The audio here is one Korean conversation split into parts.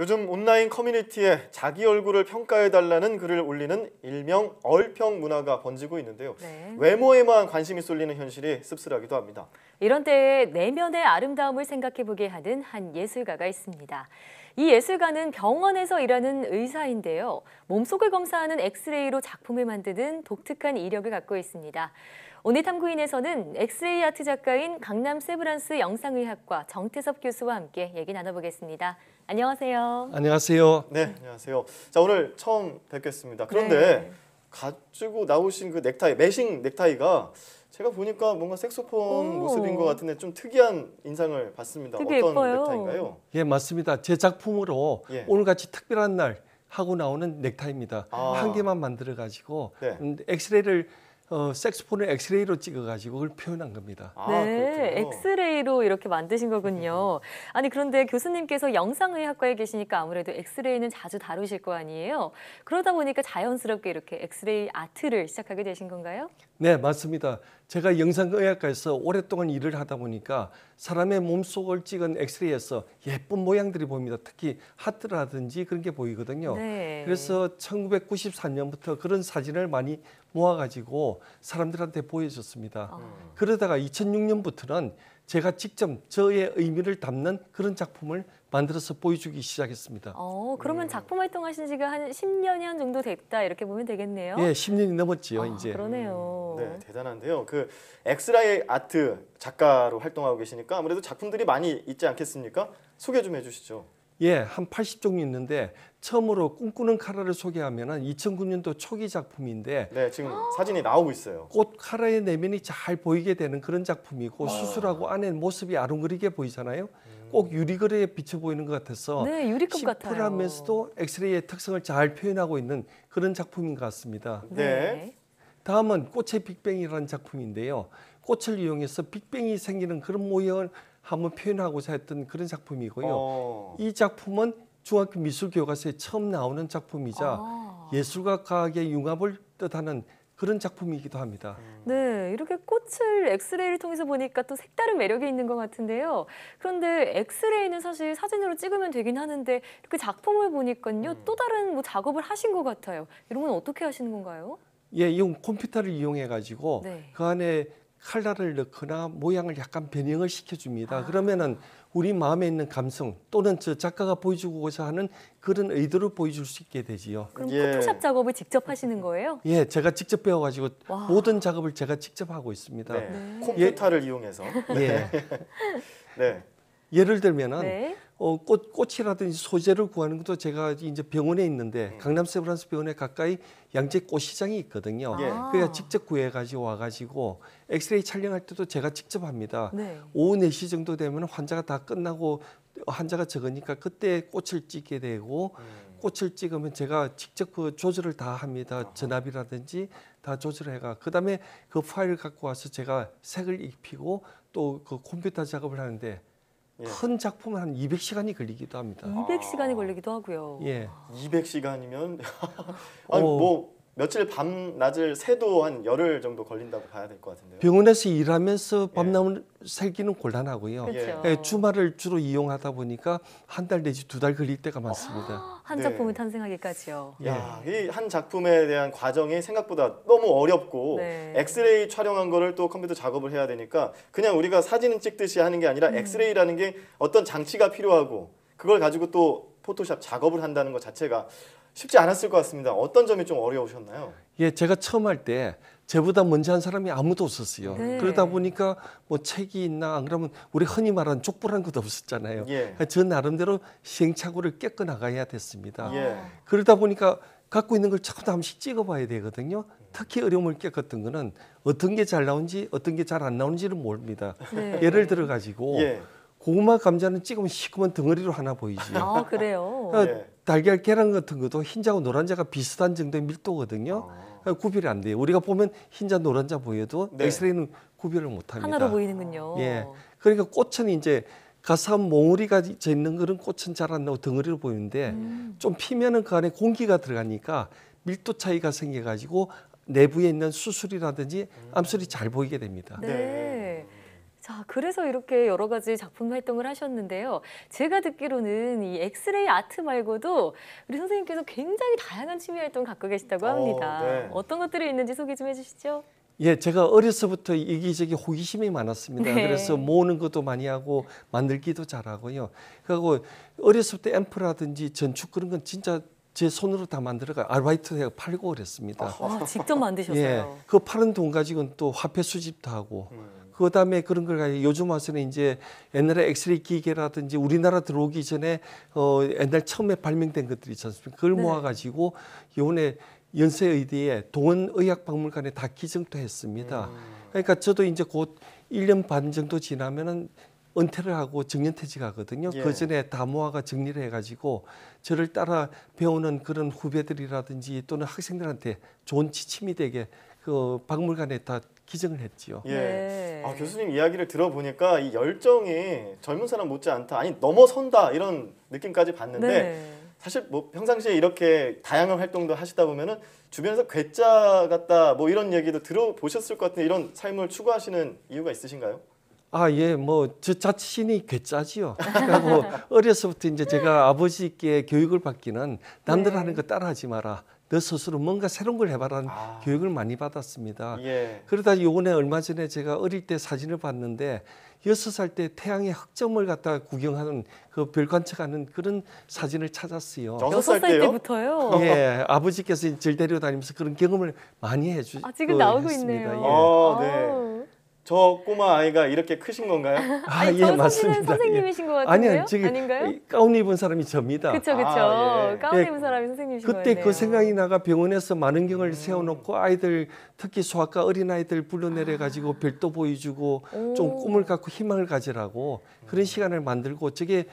요즘 온라인 커뮤니티에 자기 얼굴을 평가해달라는 글을 올리는 일명 얼평 문화가 번지고 있는데요. 네. 외모에만 관심이 쏠리는 현실이 씁쓸하기도 합니다. 이런 때에 내면의 아름다움을 생각해보게 하는 한 예술가가 있습니다. 이 예술가는 병원에서 일하는 의사인데요. 몸속을 검사하는 엑스레이로 작품을 만드는 독특한 이력을 갖고 있습니다. 오늘 탐구인에서는 엑스레이 아트 작가인 강남 세브란스 영상의학과 정태섭 교수와 함께 얘기 나눠보겠습니다. 안녕하세요. 안녕하세요. 네, 안녕하세요. 자, 오늘 처음 뵙겠습니다. 그런데 네. 가지고 나오신 그 넥타이, 매싱 넥타이가 제가 보니까 뭔가 색소폰 모습인 것 같은데 좀 특이한 인상을 받습니다. 어떤 예뻐요. 넥타인가요? 예, 맞습니다. 제 작품으로 예. 오늘같이 특별한 날 하고 나오는 넥타이입니다. 아. 한 개만 만들어 가지고 네. 음, 엑스레이를 어, 색스폰을 엑스레이로 찍어가지고 그걸 표현한 겁니다. 아, 네, 그렇군요. 엑스레이로 이렇게 만드신 거군요. 음. 아니 그런데 교수님께서 영상의학과에 계시니까 아무래도 엑스레이는 자주 다루실 거 아니에요. 그러다 보니까 자연스럽게 이렇게 엑스레이 아트를 시작하게 되신 건가요? 네, 맞습니다. 제가 영상의학과에서 오랫동안 일을 하다 보니까 사람의 몸속을 찍은 엑스레이에서 예쁜 모양들이 보입니다. 특히 하트라든지 그런 게 보이거든요. 네. 그래서 1994년부터 그런 사진을 많이 모아가지고 사람들한테 보여줬습니다. 어. 그러다가 2006년부터는 제가 직접 저의 의미를 담는 그런 작품을 만들어서 보여주기 시작했습니다. 어, 그러면 음. 작품 활동하신 지가 한1 0년 정도 됐다 이렇게 보면 되겠네요. 예, 10년이 넘었지요, 아, 이제. 그러네요. 네, 네, 대단한데요. 그 엑스라이 아트 작가로 활동하고 계시니까 아무래도 작품들이 많이 있지 않겠습니까? 소개 좀 해주시죠. 예, 한 80종이 있는데 처음으로 꿈꾸는 카라를 소개하면 2009년도 초기 작품인데 네, 지금 사진이 나오고 있어요. 꽃 카라의 내면이 잘 보이게 되는 그런 작품이고 아. 수술하고 안에 모습이 아롱거리게 보이잖아요. 음. 꼭 유리거리에 비쳐 보이는 것 같아서 네, 유리컵 같아요. 심플하면서도 엑스레이의 특성을 잘 표현하고 있는 그런 작품인 것 같습니다. 네. 네. 다음은 꽃의 빅뱅이라는 작품인데요. 꽃을 이용해서 빅뱅이 생기는 그런 모형을 한번 표현하고자 했던 그런 작품이고요. 어. 이 작품은 중학교 미술 교과서에 처음 나오는 작품이자 아. 예술과 과학의 융합을 뜻하는 그런 작품이기도 합니다. 음. 네, 이렇게 꽃을 엑스레이를 통해서 보니까 또 색다른 매력이 있는 것 같은데요. 그런데 엑스레이는 사실 사진으로 찍으면 되긴 하는데 이렇게 작품을 보니까요. 음. 또 다른 뭐 작업을 하신 것 같아요. 이런 건 어떻게 하시는 건가요? 예, 이 컴퓨터를 이용해 가지고 네. 그 안에 칼라를 넣거나 모양을 약간 변형을 시켜줍니다. 아. 그러면은 우리 마음에 있는 감성 또는 저 작가가 보여주고자 하는 그런 의도를 보여줄 수 있게 되지요. 그럼 예. 포토샵 작업을 직접 하시는 거예요? 예, 제가 직접 배워가지고 와. 모든 작업을 제가 직접 하고 있습니다. 네. 네. 컴퓨터를 예. 이용해서. 네. 네. 예를 들면은 네. 어, 꽃, 꽃이라든지 소재를 구하는 것도 제가 이제 병원에 있는데 음. 강남 세브란스 병원에 가까이 양재 꽃시장이 있거든요. 예. 그래서 직접 구해가지고 와가지고 엑스레이 촬영할 때도 제가 직접 합니다. 네. 오후 4시 정도 되면 환자가 다 끝나고 환자가 적으니까 그때 꽃을 찍게 되고 음. 꽃을 찍으면 제가 직접 그 조절을 다 합니다. 아하. 전압이라든지 다 조절해가. 그다음에 그 파일을 갖고 와서 제가 색을 입히고 또 그 컴퓨터 작업을 하는데 예. 큰 작품은 한 200시간이 걸리기도 합니다. 200시간이 아. 걸리기도 하고요. 예. 200시간이면 아니 어. 뭐 며칠 밤낮을 새도 한 열흘 정도 걸린다고 봐야 될 것 같은데요. 병원에서 일하면서 밤낮을 예. 새기는 곤란하고요. 예. 예, 주말을 주로 이용하다 보니까 한 달 내지 두 달 걸릴 때가 많습니다. 아, 한 작품이 네. 탄생하기까지요. 야, 예. 이한 작품에 대한 과정이 생각보다 너무 어렵고 네. 엑스레이 촬영한 거를 또 컴퓨터 작업을 해야 되니까 그냥 우리가 사진 찍듯이 하는 게 아니라 음. 엑스레이라는 게 어떤 장치가 필요하고 그걸 가지고 또 포토샵 작업을 한다는 것 자체가 쉽지 않았을 것 같습니다. 어떤 점이 좀 어려우셨나요? 예, 제가 처음 할 때 제보다 먼저 한 사람이 아무도 없었어요. 네. 그러다 보니까 뭐 책이 있나 안 그러면 우리 흔히 말하는 족보란 것도 없었잖아요. 예. 저 나름대로 시행착오를 깼고 나가야 됐습니다. 예. 그러다 보니까 갖고 있는 걸 조금씩 찍어봐야 되거든요. 특히 어려움을 겪었던 거는 어떤 게 잘 나온지 어떤 게 잘 안 나오는지를 모릅니다. 네. 예를 들어 가지고 예. 고구마 감자는 찍으면 시커먼 덩어리로 하나 보이지. 아 그래요. 어, 예. 달걀 계란 같은 것도 흰자고 하 노란자가 비슷한 정도의 밀도거든요. 아. 어, 구별이 안 돼요. 우리가 보면 흰자 노란자 보여도 네. 엑스레이는 구별을 못합니다. 하나로 보이는군요. 예, 그러니까 꽃은 이제 가사한 몽우리가 져 있는 거는 꽃은 잘 안 나고 덩어리로 보이는데 음. 좀 피면은 그 안에 공기가 들어가니까 밀도 차이가 생겨가지고 내부에 있는 수술이라든지 암술이 잘 보이게 됩니다. 네. 자, 아, 그래서 이렇게 여러 가지 작품 활동을 하셨는데요. 제가 듣기로는 이 엑스레이 아트 말고도 우리 선생님께서 굉장히 다양한 취미 활동 갖고 계시다고 어, 합니다. 어, 네. 어떤 것들이 있는지 소개 좀 해주시죠. 예, 제가 어려서부터 이기저기 호기심이 많았습니다. 네. 그래서 모으는 것도 많이 하고 만들기도 잘하고요. 그리고 어렸을 때 앰프라든지 전축 그런 건 진짜 제 손으로 다 만들어가 아르바이트 해서 팔고 그랬습니다. 아, 직접 만드셨어요? 예, 그 파는 돈 가지고는 또 화폐 수집도 하고 음. 그 다음에 그런 걸 가지고 요즘 와서는 이제 옛날에 엑스레이 기계라든지 우리나라 들어오기 전에 어 옛날 처음에 발명된 것들이 있지 않습니까? 그걸 네. 모아가지고 이번에 연세의대에 동원의학박물관에 다 기증도 했습니다. 음. 그러니까 저도 이제 곧 1년 반 정도 지나면은 은퇴를 하고 정년퇴직하거든요. 예. 그 전에 다 모아가 정리를 해가지고 저를 따라 배우는 그런 후배들이라든지 또는 학생들한테 좋은 지침이 되게 그 박물관에 다 기증을 했지요. 예. 네. 아, 교수님 이야기를 들어보니까 이 열정이 젊은 사람 못지않다. 아니 넘어선다 이런 느낌까지 봤는데 네. 사실 뭐 평상시에 이렇게 다양한 활동도 하시다 보면은 주변에서 괴짜 같다 뭐 이런 얘기도 들어보셨을 것같은 이런 삶을 추구하시는 이유가 있으신가요? 아, 예, 뭐, 저 자신이 괴짜지요. 그러니까 뭐, 어려서부터 이제 제가 아버지께 교육을 받기는 남들 네. 하는 거 따라하지 마라. 너 스스로 뭔가 새로운 걸 해봐라는 아. 교육을 많이 받았습니다. 예. 그러다 요번에 얼마 전에 제가 어릴 때 사진을 봤는데 여섯 살 때 태양의 흑점을 갖다 구경하는 그 별 관측하는 그런 사진을 찾았어요. 여섯 살 때부터요? 예, 아버지께서 절 데려다니면서 그런 경험을 많이 해주. 아 지금 그 나오고 했습니다. 있네요. 예. 아, 네. 저 꼬마 아이가 이렇게 크신 건가요? 아, 아니, 예, 맞습니다. 선생님이신 것 예. 같은데요? 아니 지금 아닌가요? 가운 입은 사람이 접니다. 그렇죠, 그렇죠. 아, 예. 가운 예, 입은 사람이 선생님이신 그때 그 거였네요. 그 생각이 나가 병원에서 만원경을 음. 세워놓고 아이들 특히 소아과 어린 아이들 불러내려 아. 가지고 별도 보여주고 오. 좀 꿈을 갖고 희망을 가지라고 그런 시간을 만들고 저게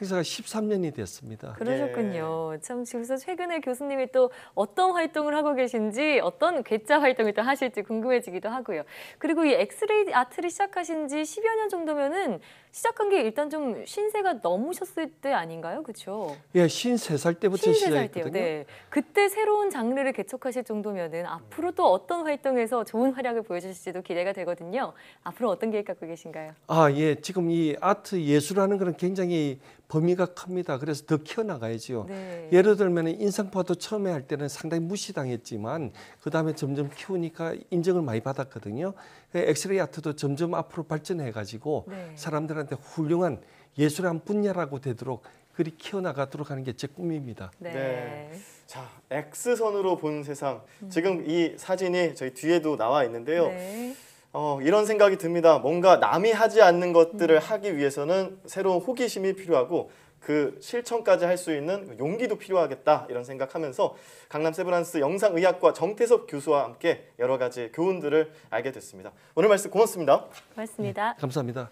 행사가 13년이 됐습니다. 그러셨군요. 예. 참 그래서 최근에 교수님이 또 어떤 활동을 하고 계신지 어떤 괴짜 활동을 또 하실지 궁금해지기도 하고요. 그리고 이 엑스레이 아트를 시작하신 지 10여 년 정도면은 시작한 게 일단 좀 신세가 넘으셨을 때 아닌가요? 그렇죠? 예, 53살 때부터 시작했거든요. 때요. 네. 그때 새로운 장르를 개척하실 정도면은 앞으로 또 어떤 활동에서 좋은 활약을 보여주실지도 기대가 되거든요. 앞으로 어떤 계획 갖고 계신가요? 아, 예. 지금 이 아트 예술하는 거는 굉장히 범위가 큽니다. 그래서 더키워나가야죠 네. 예를 들면 인상파도 처음에 할 때는 상당히 무시당했지만 그 다음에 점점 키우니까 인정을 많이 받았거든요. 그 엑스레이 아트도 점점 앞으로 발전해 가지고 네. 사람들한테 훌륭한 예술의 한 분야라고 되도록 그리 키워나가도록 하는 게 제 꿈입니다. 네. 네. 자, X선으로 본 세상. 음. 지금 이 사진이 저희 뒤에도 나와 있는데요. 네. 어, 이런 생각이 듭니다. 뭔가 남이 하지 않는 것들을 음. 하기 위해서는 새로운 호기심이 필요하고 그 실천까지 할 수 있는 용기도 필요하겠다 이런 생각하면서 강남 세브란스 영상의학과 정태섭 교수와 함께 여러 가지 교훈들을 알게 됐습니다. 오늘 말씀 고맙습니다. 고맙습니다. 네, 감사합니다.